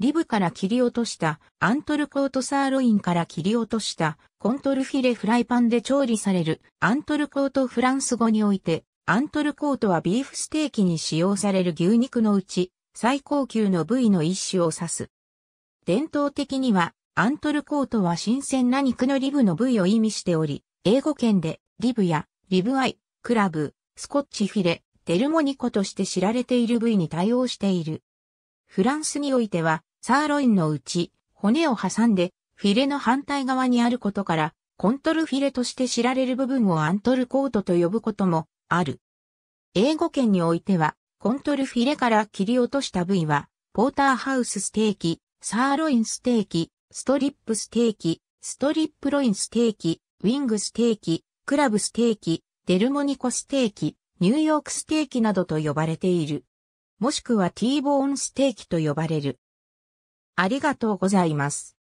リブから切り落としたアントルコートサーロインから切り落としたコントルフィレフライパンで調理されるアントルコートフランス語においてアントルコートはビーフステーキに使用される牛肉のうち最高級の部位の一種を指す。伝統的にはアントルコートは新鮮な肉のリブの部位を意味しており、英語圏でリブやリブアイ、クラブ、スコッチフィレ、デルモニコとして知られている部位に対応している。フランスにおいてはサーロインのうち、骨を挟んで、フィレの反対側にあることから、コントルフィレとして知られる部分をアントルコートと呼ぶこともある。英語圏においては、コントルフィレから切り落とした部位は、ポーターハウスステーキ、サーロインステーキ、ストリップステーキ、ストリップロインステーキ、ウィングステーキ、クラブステーキ、デルモニコステーキ、ニューヨークステーキなどと呼ばれている。もしくはティーボーンステーキと呼ばれる。ありがとうございます。